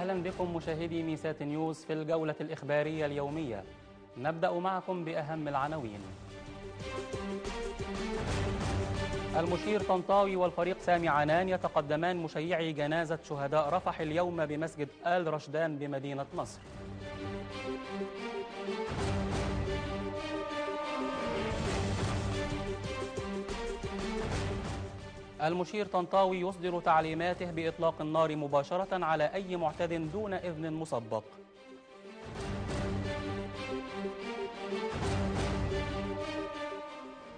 أهلا بكم مشاهدي ميسات نيوز في الجولة الإخبارية اليومية نبدأ معكم بأهم العناوين المشير طنطاوي والفريق سامي عنان يتقدمان مشيعي جنازة شهداء رفح اليوم بمسجد آل رشدان بمدينة نصر المشير طنطاوي يصدر تعليماته بإطلاق النار مباشرة على أي معتد دون إذن مسبق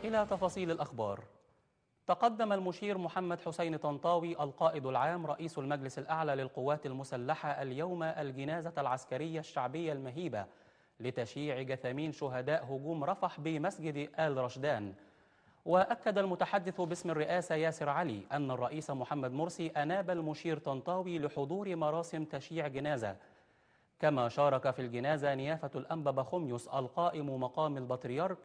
إلى تفاصيل الأخبار تقدم المشير محمد حسين طنطاوي القائد العام رئيس المجلس الأعلى للقوات المسلحة اليوم الجنازة العسكرية الشعبية المهيبة لتشييع جثامين شهداء هجوم رفح بمسجد آل رشدان وأكد المتحدث باسم الرئاسة ياسر علي أن الرئيس محمد مرسي أناب المشير طنطاوي لحضور مراسم تشييع جنازة كما شارك في الجنازة نيافة الأنبا خميس القائم مقام البطريرك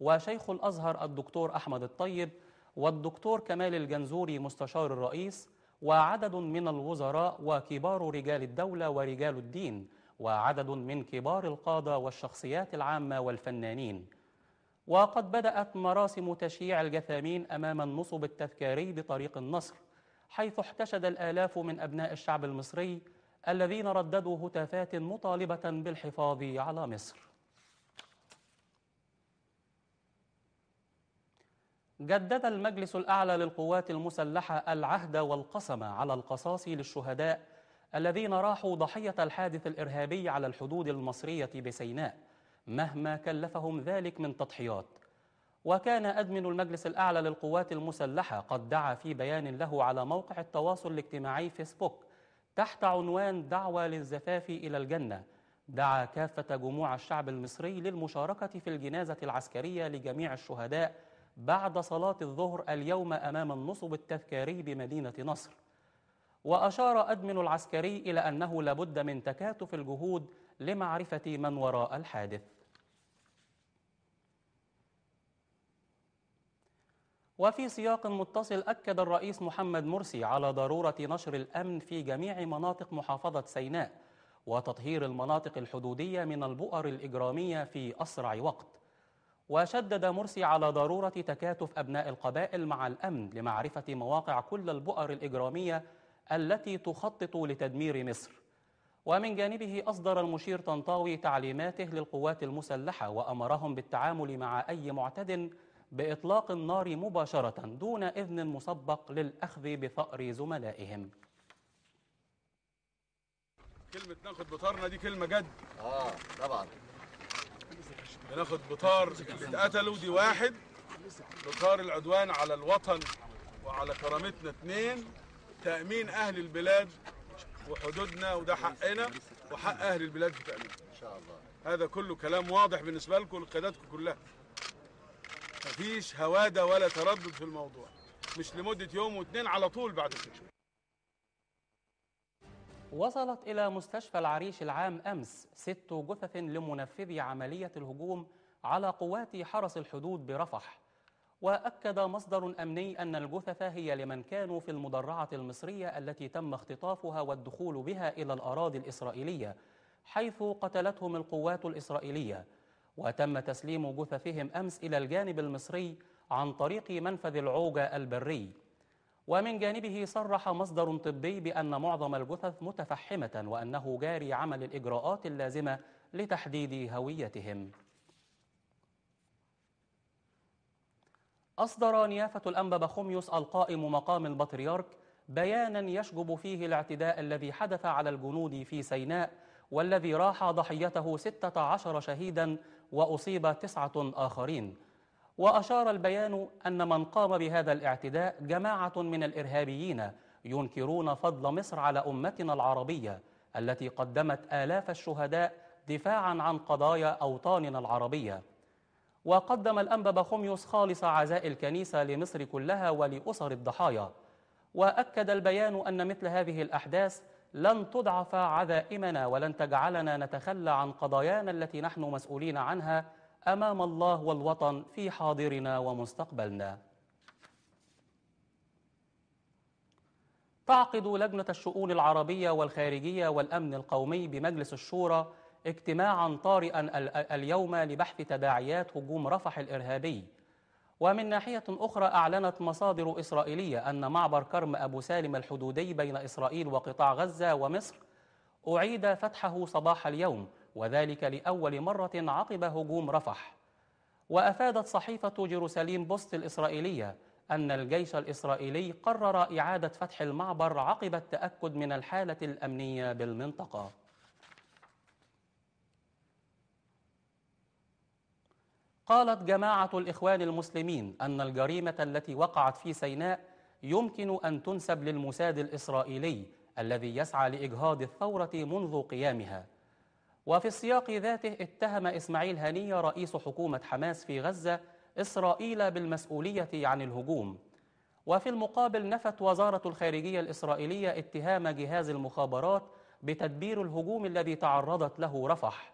وشيخ الأزهر الدكتور أحمد الطيب والدكتور كمال الجنزوري مستشار الرئيس وعدد من الوزراء وكبار رجال الدولة ورجال الدين وعدد من كبار القادة والشخصيات العامة والفنانين وقد بدأت مراسم تشييع الجثامين أمام النصب التذكاري بطريق النصر حيث احتشد الآلاف من أبناء الشعب المصري الذين رددوا هتافات مطالبة بالحفاظ على مصر جدد المجلس الأعلى للقوات المسلحة العهد والقسم على القصاص للشهداء الذين راحوا ضحية الحادث الإرهابي على الحدود المصرية بسيناء مهما كلفهم ذلك من تضحيات وكان أدمن المجلس الأعلى للقوات المسلحة قد دعا في بيان له على موقع التواصل الاجتماعي فيسبوك تحت عنوان دعوة للزفاف إلى الجنة دعا كافة جموع الشعب المصري للمشاركة في الجنازة العسكرية لجميع الشهداء بعد صلاة الظهر اليوم أمام النصب التذكاري بمدينة نصر وأشار أدمن العسكري إلى أنه لابد من تكاتف الجهود لمعرفة من وراء الحادث وفي سياق متصل أكد الرئيس محمد مرسي على ضرورة نشر الأمن في جميع مناطق محافظة سيناء وتطهير المناطق الحدودية من البؤر الإجرامية في أسرع وقت وشدد مرسي على ضرورة تكاتف أبناء القبائل مع الأمن لمعرفة مواقع كل البؤر الإجرامية التي تخطط لتدمير مصر ومن جانبه أصدر المشير طنطاوي تعليماته للقوات المسلحة وأمرهم بالتعامل مع أي معتد بإطلاق النار مباشرة دون إذن مسبق للأخذ بثأر زملائهم كلمة ناخد بطارنا دي كلمة جد آه طبعا بناخد بطار اللي اتقتلوا دي واحد بطار العدوان على الوطن وعلى كرامتنا اثنين تأمين أهل البلاد وحدودنا وده حقنا وحق أهل البلاد في تأمين إن شاء الله هذا كله كلام واضح بالنسبة لكم لقيادتكم كلها مفيش هوادة ولا تردد في الموضوع مش لمدة يوم واتنين على طول بعد كده وصلت إلى مستشفى العريش العام أمس ست جثث لمنفذي عملية الهجوم على قوات حرس الحدود برفح وأكد مصدر أمني أن الجثث هي لمن كانوا في المدرعة المصرية التي تم اختطافها والدخول بها إلى الأراضي الإسرائيلية حيث قتلتهم القوات الإسرائيلية وتم تسليم جثثهم أمس إلى الجانب المصري عن طريق منفذ العوجة البري ومن جانبه صرح مصدر طبي بأن معظم الجثث متفحمة وأنه جاري عمل الإجراءات اللازمة لتحديد هويتهم أصدر نيافة الأنبا بخوميوس القائم مقام البطريرك بيانا يشجب فيه الاعتداء الذي حدث على الجنود في سيناء والذي راح ضحيته 16 شهيدا وأصيب تسعة آخرين وأشار البيان أن من قام بهذا الاعتداء جماعة من الإرهابيين ينكرون فضل مصر على أمتنا العربية التي قدمت آلاف الشهداء دفاعا عن قضايا أوطاننا العربية وقدم الأنبا خوميوس خالص عزاء الكنيسة لمصر كلها ولأسر الضحايا وأكد البيان أن مثل هذه الأحداث لن تضعف عذائمنا ولن تجعلنا نتخلى عن قضايانا التي نحن مسؤولين عنها أمام الله والوطن في حاضرنا ومستقبلنا تعقد لجنة الشؤون العربية والخارجية والأمن القومي بمجلس الشورى اجتماعا طارئا اليوم لبحث تداعيات هجوم رفح الإرهابي ومن ناحية أخرى أعلنت مصادر إسرائيلية أن معبر كرم أبو سالم الحدودي بين إسرائيل وقطاع غزة ومصر أعيد فتحه صباح اليوم وذلك لأول مرة عقب هجوم رفح وأفادت صحيفة جيروساليم بوست الإسرائيلية أن الجيش الإسرائيلي قرر إعادة فتح المعبر عقب التأكد من الحالة الأمنية بالمنطقة قالت جماعة الإخوان المسلمين أن الجريمة التي وقعت في سيناء يمكن أن تنسب للمساد الإسرائيلي الذي يسعى لإجهاض الثورة منذ قيامها وفي السياق ذاته اتهم إسماعيل هنية رئيس حكومة حماس في غزة إسرائيل بالمسؤولية عن الهجوم وفي المقابل نفت وزارة الخارجية الإسرائيلية اتهام جهاز المخابرات بتدبير الهجوم الذي تعرضت له رفح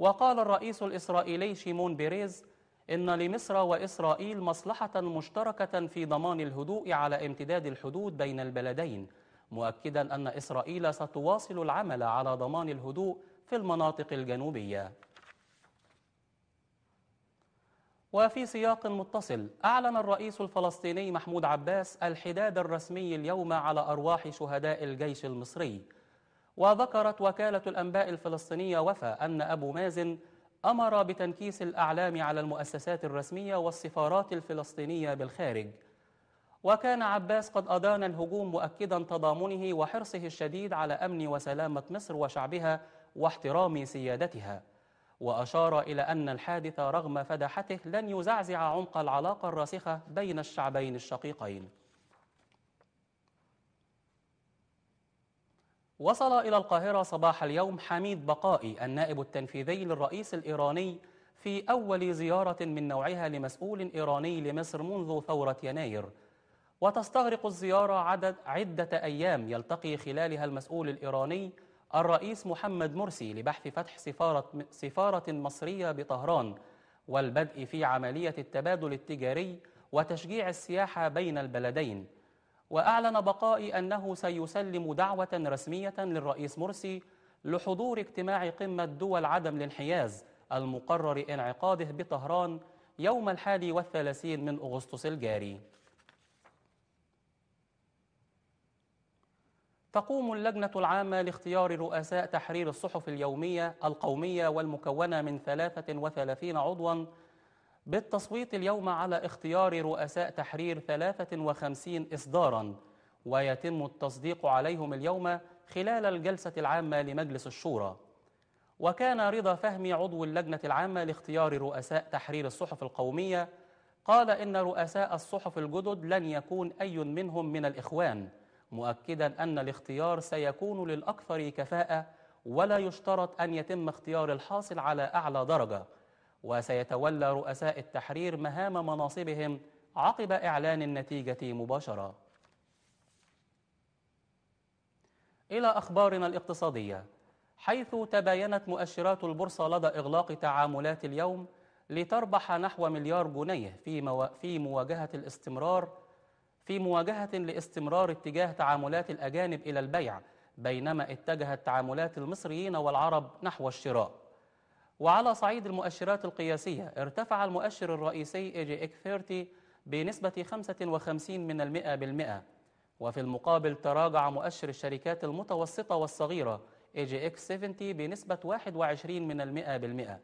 وقال الرئيس الإسرائيلي شيمون بيريز إن لمصر وإسرائيل مصلحة مشتركة في ضمان الهدوء على امتداد الحدود بين البلدين مؤكدا أن إسرائيل ستواصل العمل على ضمان الهدوء في المناطق الجنوبية وفي سياق متصل أعلن الرئيس الفلسطيني محمود عباس الحداد الرسمي اليوم على أرواح شهداء الجيش المصري وذكرت وكالة الأنباء الفلسطينية وفا أن أبو مازن أمر بتنكيس الأعلام على المؤسسات الرسمية والسفارات الفلسطينية بالخارج وكان عباس قد أدان الهجوم مؤكدا تضامنه وحرصه الشديد على أمن وسلامة مصر وشعبها واحترام سيادتها وأشار إلى أن الحادث رغم فدحته لن يزعزع عمق العلاقة الراسخة بين الشعبين الشقيقين وصل إلى القاهرة صباح اليوم حميد بقائي النائب التنفيذي للرئيس الإيراني في أول زيارة من نوعها لمسؤول إيراني لمصر منذ ثورة يناير وتستغرق الزيارة عدد عدة أيام يلتقي خلالها المسؤول الإيراني الرئيس محمد مرسي لبحث فتح سفارة, سفارة مصرية بطهران والبدء في عملية التبادل التجاري وتشجيع السياحة بين البلدين وأعلن بقائي أنه سيسلم دعوة رسمية للرئيس مرسي لحضور اجتماع قمة دول عدم الانحياز المقرر انعقاده بطهران يوم الحادي والثلاثين من أغسطس الجاري تقوم اللجنة العامة لاختيار رؤساء تحرير الصحف اليومية القومية والمكونة من 33 عضواً بالتصويت اليوم على اختيار رؤساء تحرير 53 إصدارا ويتم التصديق عليهم اليوم خلال الجلسة العامة لمجلس الشورى وكان رضا فهمي عضو اللجنة العامة لاختيار رؤساء تحرير الصحف القومية قال إن رؤساء الصحف الجدد لن يكون أي منهم من الإخوان مؤكدا أن الاختيار سيكون للأكثر كفاءة ولا يشترط أن يتم اختيار الحاصل على أعلى درجة وسيتولى رؤساء التحرير مهام مناصبهم عقب إعلان النتيجة مباشرة. إلى أخبارنا الاقتصادية، حيث تباينت مؤشرات البورصة لدى إغلاق تعاملات اليوم لتربح نحو مليار جنيه في مو... في مواجهة الاستمرار في مواجهة لاستمرار اتجاه تعاملات الأجانب إلى البيع، بينما اتجهت تعاملات المصريين والعرب نحو الشراء. وعلى صعيد المؤشرات القياسية ارتفع المؤشر الرئيسي AJX30 بنسبة 55 من المئة بالمئة وفي المقابل تراجع مؤشر الشركات المتوسطة والصغيرة AJX70 بنسبة 21 من المئة بالمئة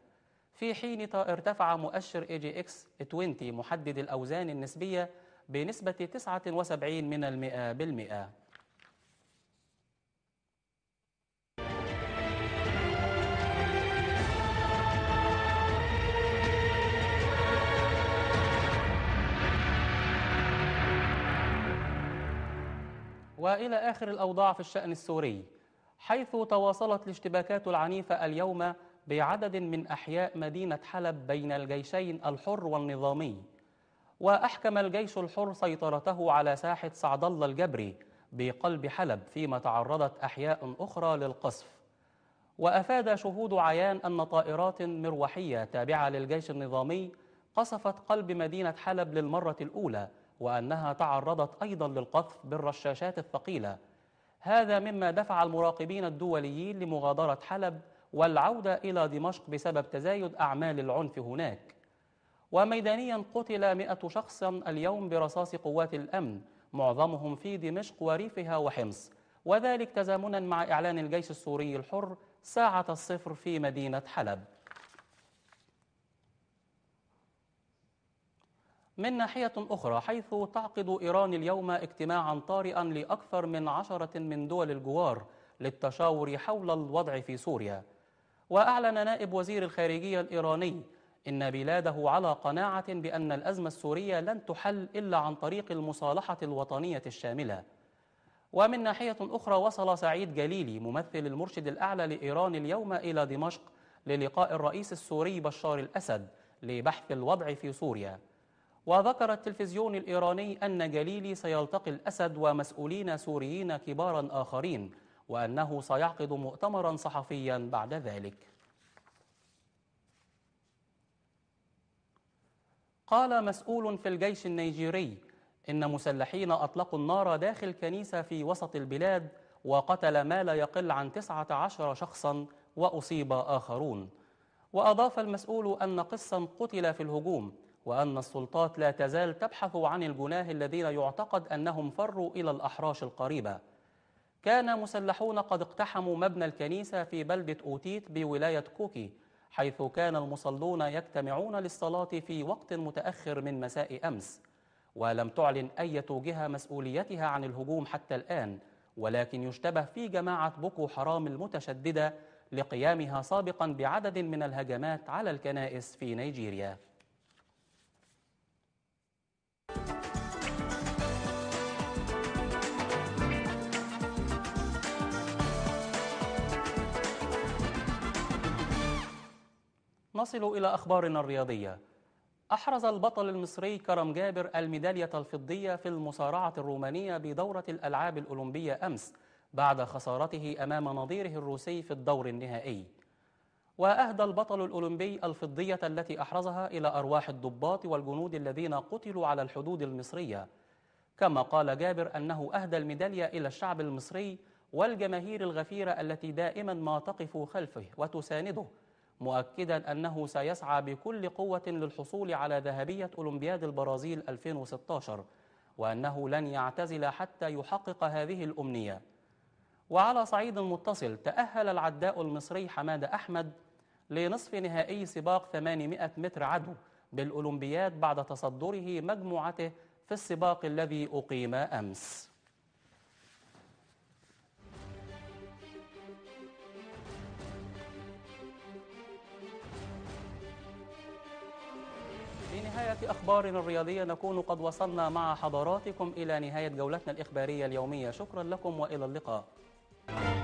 في حين ارتفع مؤشر AJX20 محدد الأوزان النسبية بنسبة 79 من المئة بالمئة وإلى آخر الأوضاع في الشأن السوري حيث تواصلت الاشتباكات العنيفة اليوم بعدد من أحياء مدينة حلب بين الجيشين الحر والنظامي وأحكم الجيش الحر سيطرته على ساحة سعد الله الجبري بقلب حلب فيما تعرضت أحياء أخرى للقصف وأفاد شهود عيان أن طائرات مروحية تابعة للجيش النظامي قصفت قلب مدينة حلب للمرة الأولى وأنها تعرضت أيضا للقذف بالرشاشات الثقيلة هذا مما دفع المراقبين الدوليين لمغادرة حلب والعودة إلى دمشق بسبب تزايد أعمال العنف هناك وميدانيا قتل مئة شخص اليوم برصاص قوات الأمن معظمهم في دمشق وريفها وحمص وذلك تزامنا مع إعلان الجيش السوري الحر ساعة الصفر في مدينة حلب من ناحية أخرى حيث تعقد إيران اليوم اجتماعا طارئا لأكثر من عشرة من دول الجوار للتشاور حول الوضع في سوريا وأعلن نائب وزير الخارجية الإيراني إن بلاده على قناعة بأن الأزمة السورية لن تحل إلا عن طريق المصالحة الوطنية الشاملة ومن ناحية أخرى وصل سعيد جليلي ممثل المرشد الأعلى لإيران اليوم إلى دمشق للقاء الرئيس السوري بشار الأسد لبحث الوضع في سوريا وذكر التلفزيون الإيراني أن جليلي سيلتقي الأسد ومسؤولين سوريين كبارا آخرين وأنه سيعقد مؤتمرا صحفيا بعد ذلك قال مسؤول في الجيش النيجيري إن مسلحين أطلقوا النار داخل كنيسة في وسط البلاد وقتل ما لا يقل عن 19 شخصا وأصيب آخرون وأضاف المسؤول أن قصا قتل في الهجوم وأن السلطات لا تزال تبحث عن الجناه الذين يعتقد أنهم فروا إلى الأحراش القريبة كان مسلحون قد اقتحموا مبنى الكنيسة في بلدة أوتيت بولاية كوكي حيث كان المصلون يجتمعون للصلاة في وقت متأخر من مساء أمس ولم تعلن أي جهة مسؤوليتها عن الهجوم حتى الآن ولكن يشتبه في جماعة بوكو حرام المتشددة لقيامها سابقا بعدد من الهجمات على الكنائس في نيجيريا نصل إلى أخبارنا الرياضية أحرز البطل المصري كرم جابر الميدالية الفضية في المصارعة الرومانية بدورة الألعاب الأولمبية أمس بعد خسارته أمام نظيره الروسي في الدور النهائي وأهدى البطل الأولمبي الفضية التي أحرزها إلى أرواح الضباط والجنود الذين قتلوا على الحدود المصرية كما قال جابر أنه أهدى الميدالية إلى الشعب المصري والجماهير الغفيرة التي دائما ما تقف خلفه وتسانده مؤكدا أنه سيسعى بكل قوة للحصول على ذهبية أولمبياد البرازيل 2016 وأنه لن يعتزل حتى يحقق هذه الأمنية وعلى صعيد متصل تأهل العداء المصري حمادة أحمد لنصف نهائي سباق 800 متر عدو بالأولمبياد بعد تصدره مجموعته في السباق الذي أقيم أمس نهاية أخبارنا الرياضية نكون قد وصلنا مع حضراتكم إلى نهاية جولتنا الإخبارية اليومية شكرا لكم وإلى اللقاء